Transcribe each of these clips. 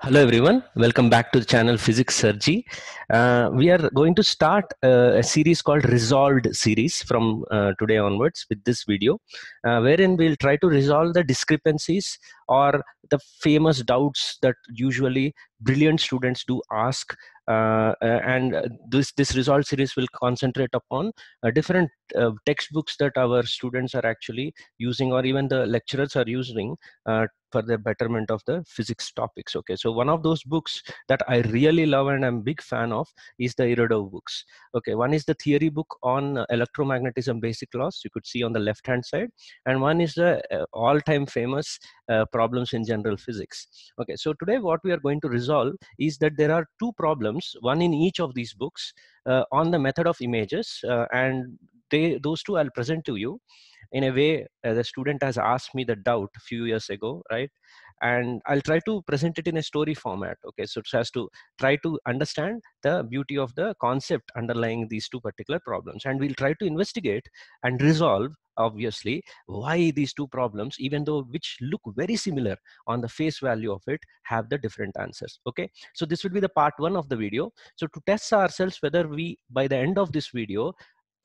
Hello everyone, welcome back to the channel Physics Surgery. Uh, we are going to start uh, a series called Resolved series from uh, today onwards with this video, uh, wherein we'll try to resolve the discrepancies or the famous doubts that usually brilliant students do ask uh, uh and this this result series will concentrate upon uh, different uh, textbooks that our students are actually using or even the lecturers are using uh, for the betterment of the physics topics okay so one of those books that i really love and i'm big fan of is the iridov books okay one is the theory book on electromagnetism basic laws you could see on the left hand side and one is the uh, all time famous uh, problems in general physics okay so today what we are going to resolve is that there are two problems one in each of these books uh, on the method of images uh, and they those two i'll present to you in a way uh, the student has asked me the doubt a few years ago right and i'll try to present it in a story format okay so it has to try to understand the beauty of the concept underlying these two particular problems and we'll try to investigate and resolve obviously why these two problems even though which look very similar on the face value of it have the different answers okay so this will be the part one of the video so to test ourselves whether we by the end of this video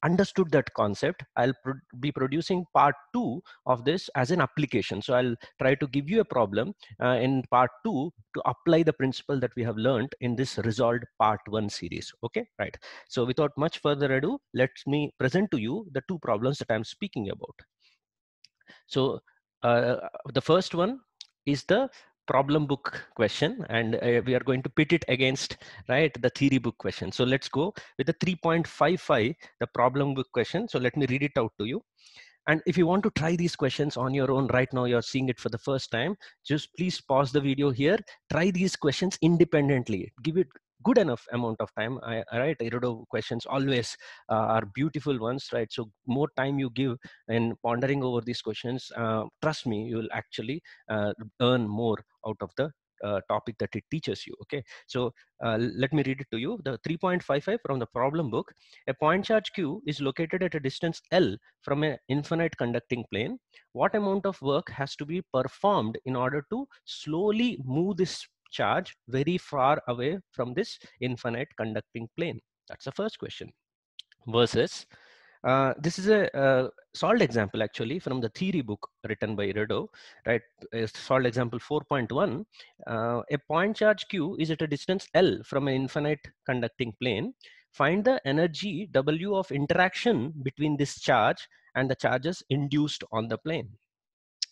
understood that concept, I'll pro be producing part two of this as an application. So I'll try to give you a problem uh, in part two to apply the principle that we have learned in this resolved part one series. Okay, right. So without much further ado, let me present to you the two problems that I'm speaking about. So uh, the first one is the problem book question and uh, we are going to pit it against right the theory book question so let's go with the 3.55 the problem book question so let me read it out to you and if you want to try these questions on your own right now, you're seeing it for the first time, just please pause the video here. Try these questions independently. Give it good enough amount of time I, right erodo questions always uh, are beautiful ones right so more time you give in pondering over these questions uh, trust me you will actually uh, earn more out of the uh, topic that it teaches you okay so uh, let me read it to you the 3.55 from the problem book a point charge q is located at a distance l from an infinite conducting plane what amount of work has to be performed in order to slowly move this charge very far away from this infinite conducting plane? That's the first question. Versus, uh, this is a uh, solved example actually from the theory book written by Redo. right? It's solved example 4.1. Uh, a point charge Q is at a distance L from an infinite conducting plane. Find the energy W of interaction between this charge and the charges induced on the plane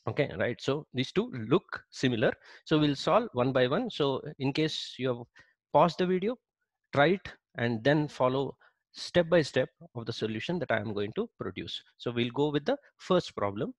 okay right so these two look similar so we'll solve one by one so in case you have paused the video try it and then follow step by step of the solution that i am going to produce so we'll go with the first problem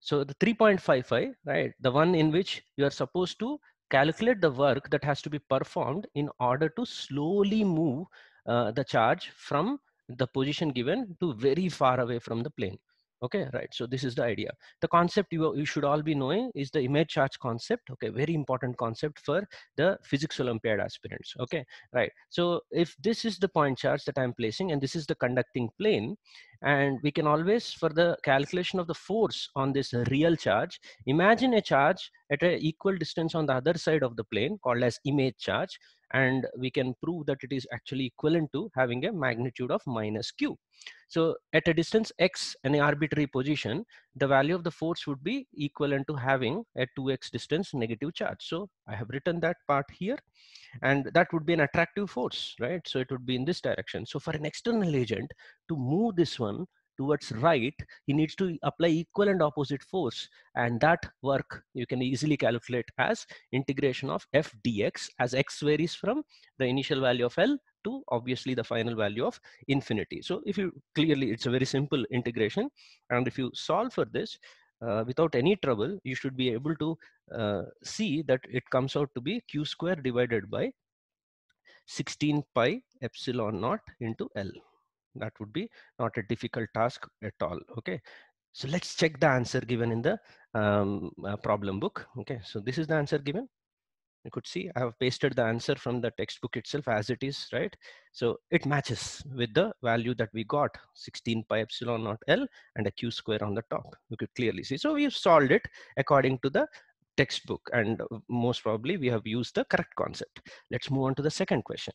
so the 3.55 right the one in which you are supposed to calculate the work that has to be performed in order to slowly move uh, the charge from the position given to very far away from the plane okay right so this is the idea the concept you, you should all be knowing is the image charge concept okay very important concept for the physics olympiad aspirants okay right so if this is the point charge that i'm placing and this is the conducting plane and we can always for the calculation of the force on this real charge imagine a charge at an equal distance on the other side of the plane called as image charge and we can prove that it is actually equivalent to having a magnitude of minus q. So at a distance x, an arbitrary position, the value of the force would be equivalent to having a 2x distance negative charge. So I have written that part here and that would be an attractive force, right? So it would be in this direction. So for an external agent to move this one towards right, he needs to apply equal and opposite force. And that work you can easily calculate as integration of f dx as x varies from the initial value of L to obviously the final value of infinity. So if you clearly, it's a very simple integration. And if you solve for this, uh, without any trouble, you should be able to uh, see that it comes out to be q square divided by 16 pi epsilon naught into L. That would be not a difficult task at all. Okay. So let's check the answer given in the um, uh, problem book. Okay. So this is the answer given. You could see I have pasted the answer from the textbook itself as it is, right? So it matches with the value that we got 16 pi epsilon naught L and a Q square on the top. You could clearly see. So we've solved it according to the textbook and uh, most probably we have used the correct concept let's move on to the second question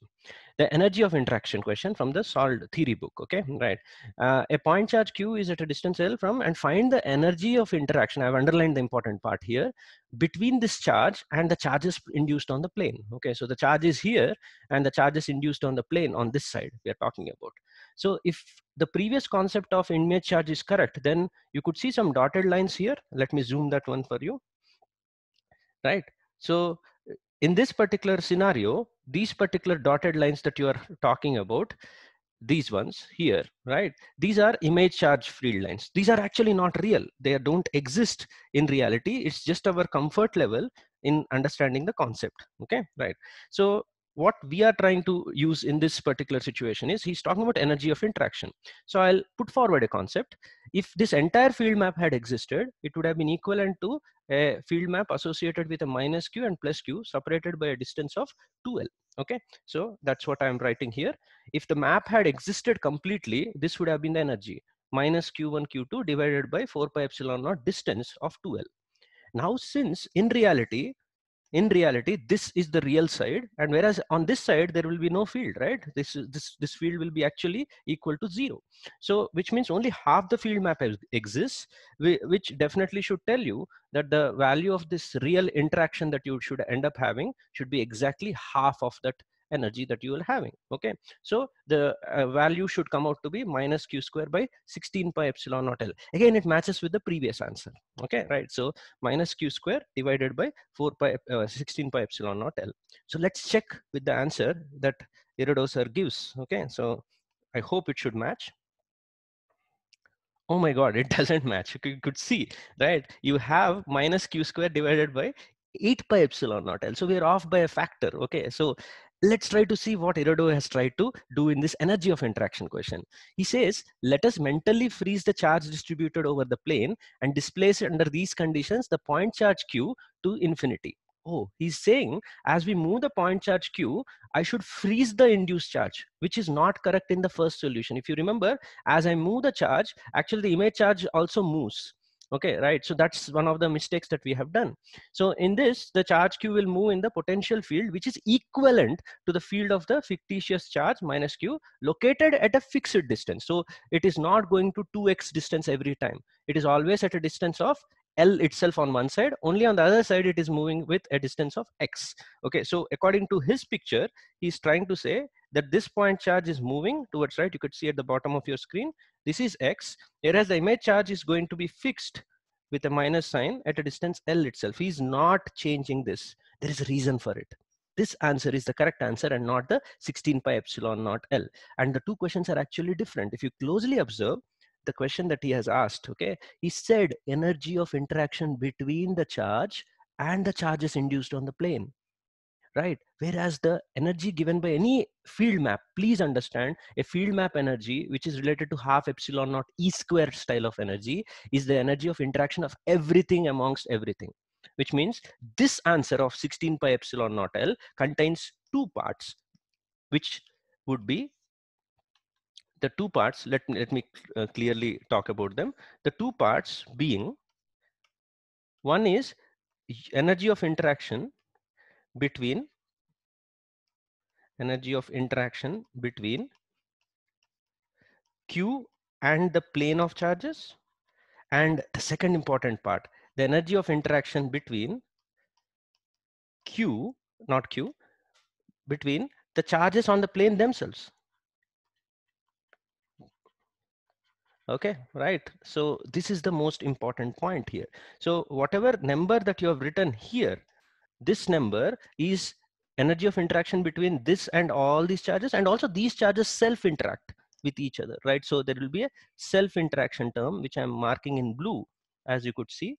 the energy of interaction question from the solved theory book okay right uh, a point charge q is at a distance l from and find the energy of interaction i've underlined the important part here between this charge and the charges induced on the plane okay so the charge is here and the charges induced on the plane on this side we are talking about so if the previous concept of image charge is correct then you could see some dotted lines here let me zoom that one for you right? So in this particular scenario, these particular dotted lines that you are talking about, these ones here, right? These are image charge field lines. These are actually not real. They don't exist in reality. It's just our comfort level in understanding the concept, okay, right? So what we are trying to use in this particular situation is he's talking about energy of interaction. So I'll put forward a concept. If this entire field map had existed, it would have been equivalent to a field map associated with a minus q and plus q separated by a distance of 2l okay so that's what i'm writing here if the map had existed completely this would have been the energy minus q1 q2 divided by 4 pi epsilon naught distance of 2l now since in reality in reality this is the real side and whereas on this side there will be no field right this this this field will be actually equal to zero so which means only half the field map exists which definitely should tell you that the value of this real interaction that you should end up having should be exactly half of that energy that you are having okay so the uh, value should come out to be minus q square by 16 pi epsilon naught l again it matches with the previous answer okay right so minus q square divided by 4 pi uh, 16 pi epsilon naught l so let's check with the answer that iridoser gives okay so i hope it should match oh my god it doesn't match you could see right you have minus q square divided by 8 pi epsilon naught l so we are off by a factor okay so let's try to see what Erodo has tried to do in this energy of interaction question. He says, let us mentally freeze the charge distributed over the plane and displace under these conditions the point charge Q to infinity. Oh, he's saying as we move the point charge Q, I should freeze the induced charge, which is not correct in the first solution. If you remember, as I move the charge, actually the image charge also moves okay right so that's one of the mistakes that we have done so in this the charge q will move in the potential field which is equivalent to the field of the fictitious charge minus q located at a fixed distance so it is not going to 2x distance every time it is always at a distance of L itself on one side, only on the other side it is moving with a distance of x. Okay, so according to his picture, he's trying to say that this point charge is moving towards right. You could see at the bottom of your screen, this is X, whereas the image charge is going to be fixed with a minus sign at a distance L itself. He's not changing this. There is a reason for it. This answer is the correct answer and not the 16 pi epsilon naught L. And the two questions are actually different. If you closely observe, the question that he has asked, okay, he said energy of interaction between the charge and the charges induced on the plane right whereas the energy given by any field map please understand a field map energy which is related to half epsilon naught e squared style of energy is the energy of interaction of everything amongst everything which means this answer of 16 pi epsilon naught l contains two parts which would be the two parts let me let me uh, clearly talk about them the two parts being one is energy of interaction between energy of interaction between q and the plane of charges and the second important part the energy of interaction between q not q between the charges on the plane themselves okay right so this is the most important point here so whatever number that you have written here this number is energy of interaction between this and all these charges and also these charges self interact with each other right so there will be a self interaction term which i'm marking in blue as you could see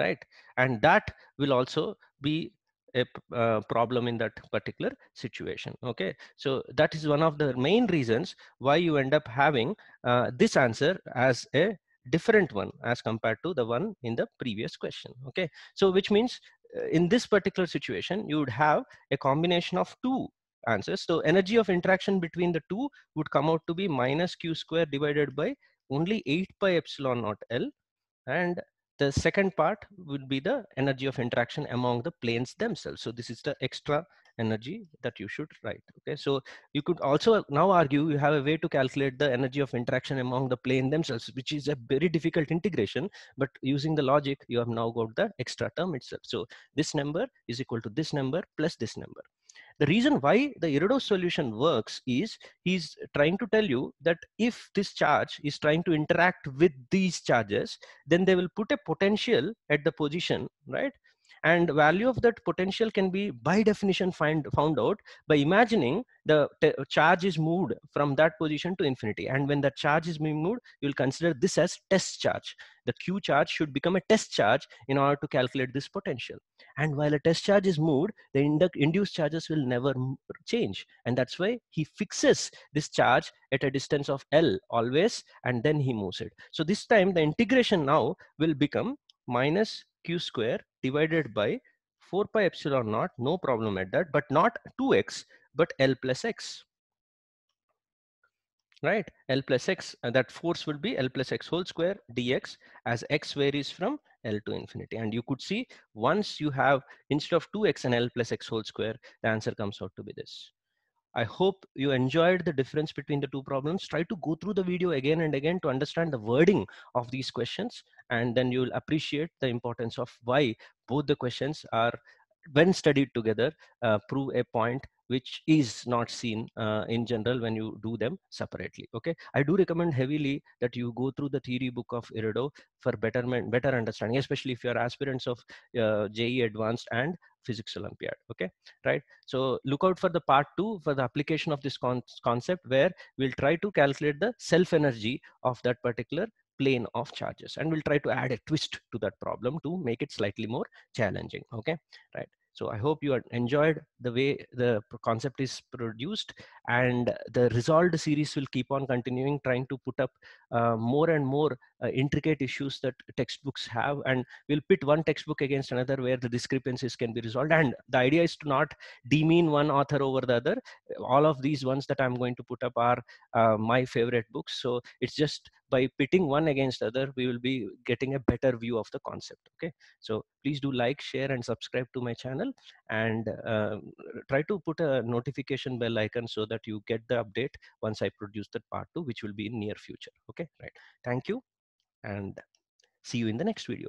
right and that will also be a uh, problem in that particular situation okay so that is one of the main reasons why you end up having uh, this answer as a different one as compared to the one in the previous question okay so which means uh, in this particular situation you would have a combination of two answers so energy of interaction between the two would come out to be minus q square divided by only 8 pi epsilon naught l and the second part would be the energy of interaction among the planes themselves. So this is the extra energy that you should write. Okay, so you could also now argue you have a way to calculate the energy of interaction among the plane themselves, which is a very difficult integration. But using the logic, you have now got the extra term itself. So this number is equal to this number plus this number. The reason why the Irido solution works is he's trying to tell you that if this charge is trying to interact with these charges, then they will put a potential at the position, right? and value of that potential can be by definition find, found out by imagining the charge is moved from that position to infinity and when that charge is being moved you'll consider this as test charge the q charge should become a test charge in order to calculate this potential and while a test charge is moved the indu- induced charges will never change and that's why he fixes this charge at a distance of l always and then he moves it so this time the integration now will become minus q square divided by 4 pi epsilon naught, no problem at that, but not 2x, but L plus x. Right, L plus x, and that force will be L plus x whole square dx as x varies from L to infinity. And you could see once you have, instead of 2x and L plus x whole square, the answer comes out to be this. I hope you enjoyed the difference between the two problems. Try to go through the video again and again to understand the wording of these questions. And then you'll appreciate the importance of why both the questions are when studied together uh, prove a point which is not seen uh, in general when you do them separately okay i do recommend heavily that you go through the theory book of irido for better better understanding especially if you are aspirants of uh, je advanced and physics olympiad okay right so look out for the part 2 for the application of this con concept where we'll try to calculate the self energy of that particular plane of charges and we'll try to add a twist to that problem to make it slightly more challenging okay right so i hope you enjoyed the way the concept is produced and the resolved series will keep on continuing trying to put up uh, more and more uh, intricate issues that textbooks have and we'll pit one textbook against another where the discrepancies can be resolved and the idea is to not demean one author over the other all of these ones that i'm going to put up are uh, my favorite books so it's just by pitting one against other we will be getting a better view of the concept okay so please do like share and subscribe to my channel and uh, try to put a notification bell icon so that you get the update once i produce that part 2 which will be in near future okay right thank you and see you in the next video.